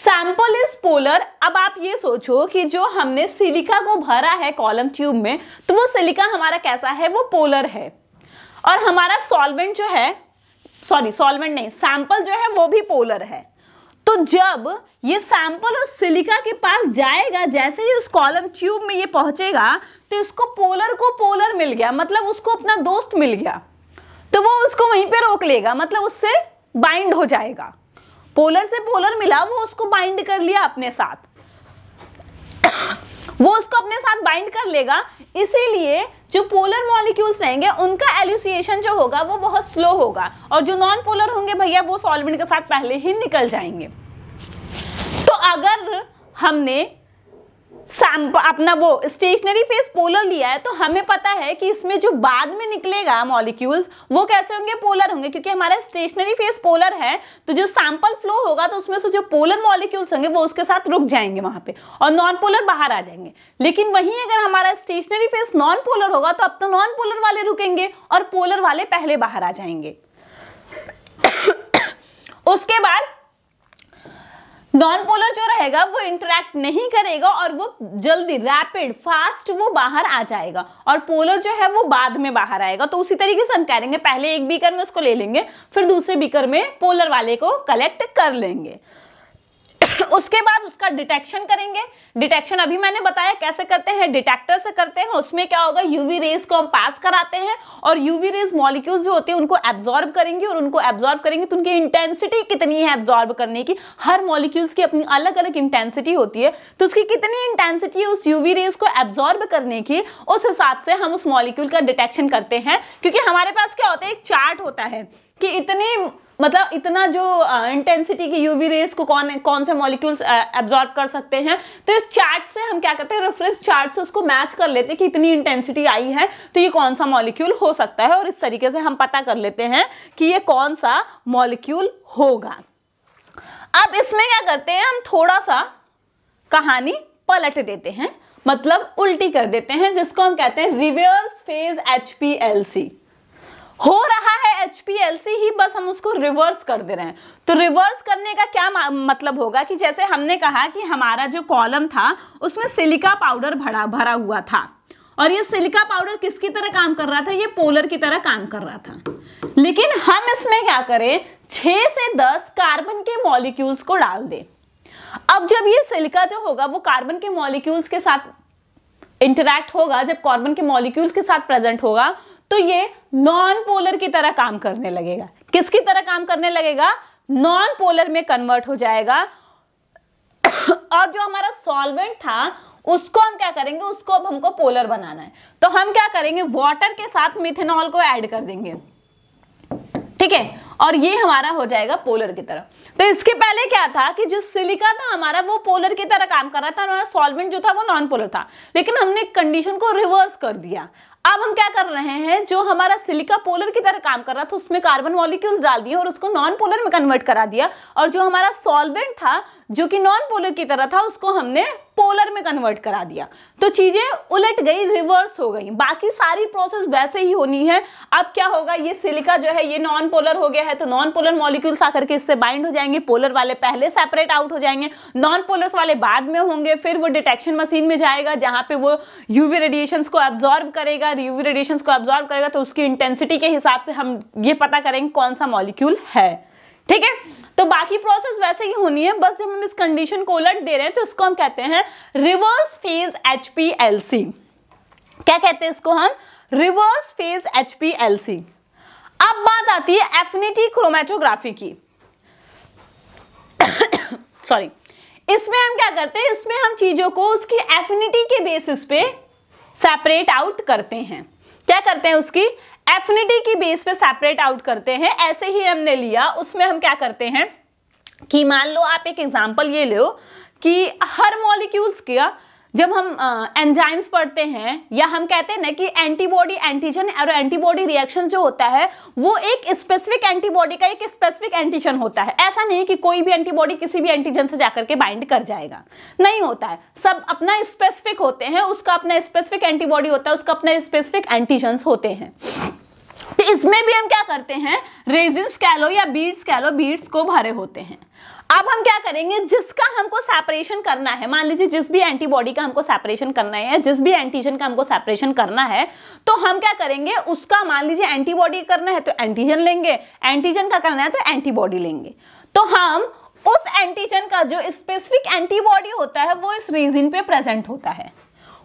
सैंपल इज पोलर अब आप ये सोचो कि जो हमने सिलिका को भरा है कॉलम ट्यूब में तो वो सिलिका हमारा कैसा है वो पोलर है और हमारा सॉल्वेंट जो है सॉरी सॉल्वेंट नहीं सैंपल जो है वो भी पोलर है तो जब ये सैंपल उस सिलिका के पास जाएगा जैसे ही उस कॉलम ट्यूब में ये पहुंचेगा तो इसको पोलर को पोलर मिल गया मतलब उसको अपना दोस्त मिल गया तो वो उसको वहीं पे रोक लेगा मतलब उससे बाइंड हो जाएगा पोलर से पोलर मिला वो उसको बाइंड कर लिया अपने साथ वो उसको अपने साथ बाइंड कर लेगा इसीलिए जो पोलर मॉलिक्यूल्स रहेंगे उनका एल्यूसिएशन जो होगा वो बहुत स्लो होगा और जो नॉन पोलर होंगे भैया वो सॉल्वेंट के साथ पहले ही निकल जाएंगे तो अगर हमने अपना वो स्टेशनरी फेस पोलर लिया है तो हमें पता है कि इसमें जो बाद में निकलेगा मॉलिक्यूल्स वो कैसे होंगे पोलर होंगे क्योंकि हमारा स्टेशनरी फेस पोलर है तो जो सैंपल फ्लो होगा तो उसमें से जो पोलर मॉलिक्यूल्स होंगे वो उसके साथ रुक जाएंगे वहां पे और नॉन पोलर बाहर आ जाएंगे लेकिन वहीं अगर हमारा स्टेशनरी फेस नॉन पोलर होगा तो अब तो नॉन पोलर वाले रुकेंगे और पोलर वाले पहले बाहर आ जाएंगे उसके बाद नॉन पोलर जो रहेगा वो इंटरेक्ट नहीं करेगा और वो जल्दी रैपिड फास्ट वो बाहर आ जाएगा और पोलर जो है वो बाद में बाहर आएगा तो उसी तरीके से हम कह करेंगे पहले एक बीकर में उसको ले लेंगे फिर दूसरे बीकर में पोलर वाले को कलेक्ट कर लेंगे उसके बाद उसका डिटेक्शन करेंगे डिटेक्शन अभी मैंने बताया कैसे करते हैं डिटेक्टर से करते हैं उसमें क्या होगा यूवी रेज को हम पास कराते हैं और यूवी रेज मॉलिक्यूल्स जो होते हैं उनको एब्जॉर्ब करेंगे और उनको एब्जॉर्ब करेंगे तो उनकी इंटेंसिटी कितनी है एब्जॉर्ब करने की हर मॉलिक्यूल्स की अपनी अलग अलग इंटेंसिटी होती है तो उसकी कितनी इंटेंसिटी है उस यूवी रेज को एब्जॉर्ब करने की उस हिसाब से हम उस मॉलिक्यूल का डिटेक्शन करते हैं क्योंकि हमारे पास क्या होता है एक चार्ट होता है कि इतनी मतलब इतना जो इंटेंसिटी की यूवी रेस को कौन कौन से मॉलिक्यूल्स एब्जॉर्ब कर सकते हैं तो इस चार्ट से हम क्या करते हैं रेफरेंस चार्ट से उसको मैच कर लेते हैं कि इतनी इंटेंसिटी आई है तो ये कौन सा मॉलिक्यूल हो सकता है और इस तरीके से हम पता कर लेते हैं कि ये कौन सा मॉलिक्यूल होगा अब इसमें क्या करते हैं हम थोड़ा सा कहानी पलट देते हैं मतलब उल्टी कर देते हैं जिसको हम कहते हैं reverse phase H P L C हो रहा है एचपीएलसी ही बस हम उसको रिवर्स कर दे रहे हैं तो रिवर्स करने का क्या मतलब होगा कि जैसे हमने कहा कि हमारा जो कॉलम था उसमें सिलिका पाउडर भरा भरा हुआ था और ये सिलिका पाउडर किसकी तरह काम कर रहा था ये पोलर की तरह काम कर रहा था लेकिन हम इसमें क्या करें छह से दस कार्बन के मॉलिक्यूल्स को डाल दें अब जब ये सिलिका जो होगा वो कार्बन के मॉलिक्यूल्स के साथ इंटरैक्ट होगा जब कार्बन के मॉलिक्यूल्स के साथ प्रेजेंट होगा तो ये नॉन पोलर की तरह काम करने लगेगा किसकी तरह काम करने लगेगा नॉन पोलर में कन्वर्ट हो जाएगा और जो हमारा सॉल्वेंट था उसको हम क्या करेंगे उसको अब हमको पोलर बनाना है तो हम क्या करेंगे वाटर के साथ मिथेनॉल को ऐड कर देंगे ठीक है और ये हमारा हो जाएगा पोलर की तरह तो इसके पहले क्या था कि जो सिलिका था हमारा वो पोलर की तरह काम कर रहा था हमारा सॉल्वेंट जो था वो नॉन पोलर था लेकिन हमने कंडीशन को रिवर्स कर दिया अब हम क्या कर रहे हैं जो हमारा सिलिका पोलर की तरह काम कर रहा था उसमें कार्बन मॉलिक्यूल्स डाल दिए और उसको नॉन पोलर में कन्वर्ट करा दिया और जो हमारा सॉल्वेंट था जो कि नॉन पोलर की तरह था उसको हमने पोलर में कन्वर्ट करा दिया तो चीज़ें उलट गई रिवर्स हो गई बाकी सारी प्रोसेस वैसे ही होनी है अब क्या होगा ये सिलिका जो है ये नॉन पोलर हो गया है तो नॉन पोलर मॉलिक्यूल्स आकर के इससे बाइंड हो जाएंगे पोलर वाले पहले सेपरेट आउट हो जाएंगे नॉन पोलर्स वाले बाद में होंगे फिर वो डिटेक्शन मशीन में जाएगा जहां पर वो यूवी रेडिएशन को एब्जॉर्ब करेगा यूवी रेडिएशन को एब्जॉर्ब करेगा तो उसकी इंटेंसिटी के हिसाब से हम ये पता करेंगे कौन सा मॉलिक्यूल है ठीक है तो बाकी प्रोसेस वैसे ही होनी है बस जब हम इस कंडीशन को उलट दे रहे हैं तो इसको हम कहते हैं रिवर्स फेज एच क्या कहते हैं इसको हम रिवर्स फेज एच अब बात आती है एफिनिटी क्रोमेटोग्राफी की सॉरी इसमें हम क्या करते हैं इसमें हम चीजों को उसकी एफिनिटी के बेसिस पे सेपरेट आउट करते हैं क्या करते हैं उसकी एफिनिटी की बेस पे सेपरेट आउट करते हैं ऐसे ही हमने लिया उसमें हम क्या करते हैं कि मान लो आप एक एग्जाम्पल ये लो कि हर मॉलिक्यूल्स का जब हम एंजाइम्स पढ़ते हैं या हम कहते हैं ना कि एंटीबॉडी एंटीजन और एंटीबॉडी रिएक्शन जो होता है वो एक स्पेसिफिक एंटीबॉडी का एक स्पेसिफिक एंटीजन होता है ऐसा नहीं कि कोई भी एंटीबॉडी किसी भी एंटीजन से जाकर के बाइंड कर जाएगा नहीं होता है सब अपना स्पेसिफिक होते हैं उसका अपना स्पेसिफिक एंटीबॉडी होता है उसका अपना स्पेसिफिक एंटीजन होते हैं तो इसमें भी हम क्या करते हैं रेजिन्स कह लो या बीड्स कह लो बीड्स को भरे होते हैं अब हम क्या करेंगे जिसका हमको सेपरेशन करना है मान लीजिए जिस भी एंटीबॉडी का हमको सेपरेशन करना है या जिस भी एंटीजन का हमको सेपरेशन करना है तो हम क्या करेंगे उसका मान लीजिए एंटीबॉडी करना है तो एंटीजन लेंगे एंटीजन का करना है तो एंटीबॉडी लेंगे तो हम उस एंटीजन का जो स्पेसिफिक एंटीबॉडी होता है वो इस रीजन पे प्रेजेंट होता है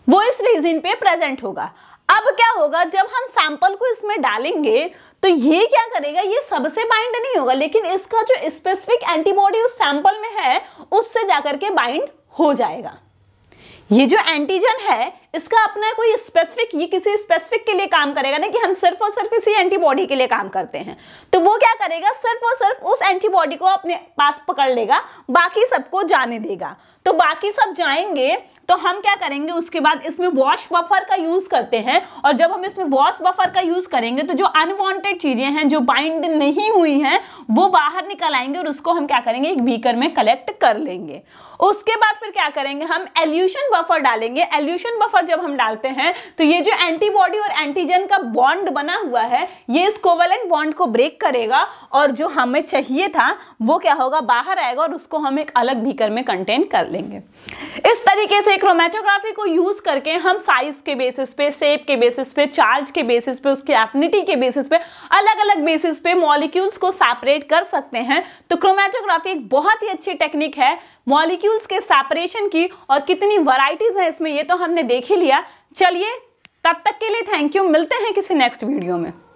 वो इस रीजन पे प्रेजेंट होगा अब क्या होगा जब हम सैंपल को इसमें डालेंगे तो ये क्या करेगा ये सबसे बाइंड नहीं होगा लेकिन इसका जो स्पेसिफिक एंटीबॉडी उस सैंपल में है उससे जाकर के बाइंड हो जाएगा ये जो एंटीजन है इसका अपना कोई स्पेसिफिक ये किसी स्पेसिफिक के लिए काम करेगा ना कि हम सिर्फ और सिर्फ इसी एंटीबॉडी के लिए काम करते हैं तो वो क्या करेगा सिर्फ और सिर्फ उस एंटीबॉडी को अपने पास पकड़ लेगा बाकी सबको जाने देगा तो बाकी सब जाएंगे तो हम क्या करेंगे उसके बाद इसमें वॉश बफर का यूज करते हैं और जब हम इसमें वॉश बफर का यूज करेंगे तो जो अनवांटेड चीजें हैं जो बाइंड नहीं हुई हैं वो बाहर निकल आएंगे और उसको हम क्या करेंगे एक बीकर में कलेक्ट कर लेंगे उसके बाद फिर क्या करेंगे हम एल्यूशन बफर डालेंगे एल्यूशन बफर जब हम डालते हैं तो ये जो एंटीबॉडी और एंटीजन का बॉन्ड बना हुआ है ये इस कोवेलेंट बॉन्ड को ब्रेक करेगा और जो हमें चाहिए था वो क्या होगा बाहर आएगा और उसको हम एक अलग भीकर में कंटेन कर लेंगे इस तरीके से क्रोमेटोग्राफी को यूज करके हम साइज के बेसिस पे सेप के बेसिस पे चार्ज के बेसिस पे उसकी एफिनिटी के बेसिस पे अलग अलग बेसिस पे मॉलिक्यूल्स को सेपरेट कर सकते हैं तो क्रोमेटोग्राफी एक बहुत ही अच्छी टेक्निक है मॉलिक्यूल मॉलिक्यूल्स के सेपरेशन की और कितनी वराइटीज है इसमें ये तो हमने देख ही लिया चलिए तब तक के लिए थैंक यू मिलते हैं किसी नेक्स्ट वीडियो में